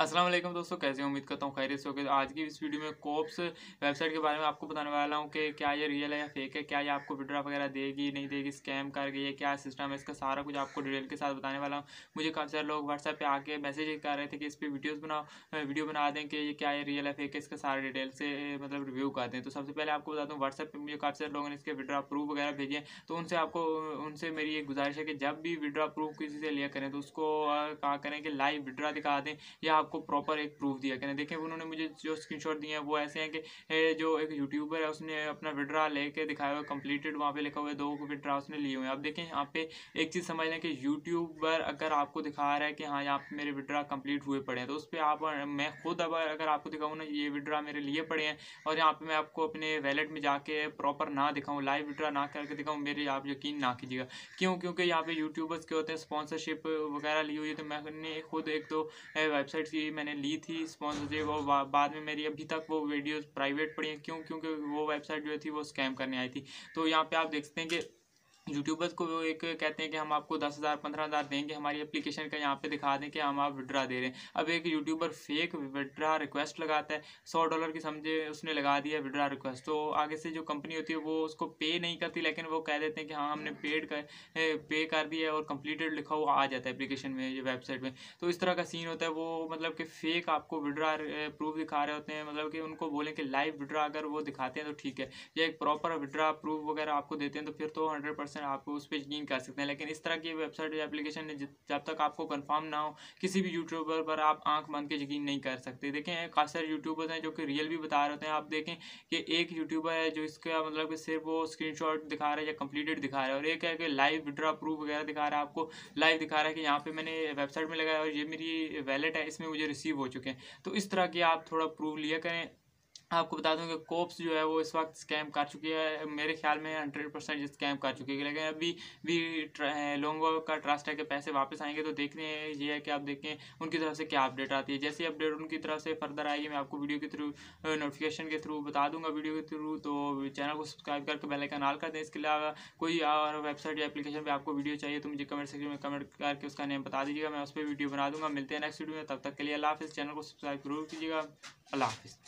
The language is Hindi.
असलम दोस्तों कैसे उम्मीद करता हूँ खैरियत से तो आज की इस वीडियो में कोप्स वेबसाइट के बारे में आपको बताने वाला हूँ कि क्या ये रियल है या फेक है क्या ये आपको विड्रा वगैरह देगी नहीं देगी स्कैम कर गई है क्या सिस्टम है इसका सारा कुछ आपको डिटेल के साथ बताने वाला हूँ मुझे काफ़ी सारे लोग व्हाट्सएप पर आके मैसेज कर रहे थे कि इस पर वीडियोज़ बनाओ वीडियो बना दें कि ये क्या ये रियल है फेक है इसका सारा डिटेल से मतलब रिव्यू कर दें तो सबसे पहले आपको बताता हूँ व्हाट्सएप पर मुझे काफ़ी सारे लोगों ने इसके विड्रा प्रूफ वगैरह भेजे तो उनसे आपको उनसे मेरी ये गुजारिश है कि जब भी विड्रा प्रूफ किसी से लिया करें तो उसको कहा करें कि लाइव विड्रा दिखा दें या आप आपको प्रॉपर एक प्रूफ दिया कहना देखें उन्होंने मुझे जो स्क्रीनशॉट दिए हैं वो ऐसे हैं कि जो एक यूट्यूबर है उसने अपना विड्रा लेके दिखाया हुआ कंप्लीटेड वहाँ पे लिखा हुआ है दो विड्रा उसने लिए हुए हैं आप देखें यहाँ पे एक चीज़ समझ लें कि यूट्यूबर अगर आपको दिखा रहा है कि हाँ यहाँ मेरे विड्रा कंप्लीट हुए पड़े हैं तो उस पर आप मैं खुद अब अगर आपको दिखाऊँ ना ये विड्रा मेरे लिए पड़े हैं और यहाँ पर मैं आपको अपने वैलेट में जाके प्रॉपर ना दिखाऊँ लाइव विड्रा ना करके दिखाऊँ मेरे आप यकीन ना कीजिएगा क्यों क्योंकि यहाँ पे यूट्यूबर्स के होते हैं स्पॉन्सरशिप वगैरह ली हुई है तो मैंने खुद एक दो वेबसाइट्स की मैंने ली थी स्पॉन्सरशिप वो बाद में मेरी अभी तक वो वीडियोस प्राइवेट पड़ी हैं क्यों क्योंकि वो वेबसाइट जो थी वो स्कैम करने आई थी तो यहाँ पे आप देखते हैं कि यूट्यूबर्स को वो एक कहते हैं कि हम आपको दस हज़ार पंद्रह हज़ार देंगे हमारी एप्लीकेशन का यहाँ पे दिखा दें कि हम आप विड्रा दे रहे हैं अब एक यूट्यूबर फेक विड्रा रिक्वेस्ट लगाता है सौ डॉलर की समझे उसने लगा दिया विड्रा रिक्वेस्ट तो आगे से जो कंपनी होती है वो उसको पे नहीं करती लेकिन वो कह देते हैं कि हाँ हमने पेड कर पे कर दिया और कम्प्लीटेड लिखा हुआ आ जाता है एप्लीकेशन में या वेबसाइट में तो इस तरह का सीन होता है वो मतलब कि फेक आपको विड्रा प्रूफ दिखा रहे होते हैं मतलब कि उनको बोलें कि लाइव विड्रा अगर वो दिखाते हैं तो ठीक है या एक प्रॉपर विड्रा प्रूफ वगैरह आपको देते हैं तो फिर तो हंड्रेड परसेंट आप उस पर यकीन कर सकते हैं लेकिन इस तरह की वेबसाइट या एप्लीकेशन जब तक आपको कन्फर्म ना हो किसी भी यूट्यूबर पर आप आंख बंद के यकीन नहीं कर सकते देखें काफ़ी सारे यूट्यूबर्स हैं जो कि रियल भी बता रहे होते हैं आप देखें कि एक यूट्यूबर है जो इसका मतलब कि सिर्फ वो स्क्रीन दिखा रहा है या कंप्लीटेड दिखा रहा है और एक है कि लाइव विड्रा प्रूफ वगैरह दिखा रहा है आपको लाइव दिखा रहा है कि यहाँ पे मैंने वेबसाइट में लगाया और ये मेरी वैलेट है इसमें मुझे रिसीव हो चुके हैं तो इस तरह की आप थोड़ा प्रूफ लिया करें आपको बता दूं कि कोप्स जो है वो इस वक्त स्कैम कर चुकी है मेरे ख्याल में हंड्रेड परसेंट स्कैम कर चुकी है लेकिन अभी भी लोगों का ट्रस्ट है कि पैसे वापस आएंगे तो देखने ये है कि आप देखें उनकी तरफ से क्या अपडेट आती है जैसी अपडेट उनकी तरफ से फर्दर आएगी मैं आपको वीडियो के थ्रू नोटिफिकेशन के थ्रू बता दूंगा वीडियो के थ्रू तो चैनल को सब्सक्राइब करके बेलाइकन ऑल कर दें इसके अलावा कोई और वेबसाइट या एप्लीकेशन पर आपको वीडियो चाहिए तो मुझे कमेंट सेक्शन में कमेंट करके उसका नेम बता दीजिएगा मैं उस पर वीडियो बना दूंगा मिलते हैं नेक्स्ट वीडियो में तब तक के लिए अल्लाह हाफिज़ चैनल को सब्सक्राइब जरूर कीजिएगा अल्लाह हाफिज़